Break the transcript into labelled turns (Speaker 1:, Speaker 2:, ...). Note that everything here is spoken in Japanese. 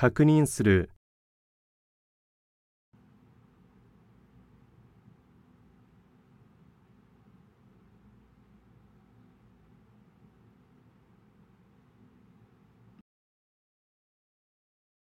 Speaker 1: 確認する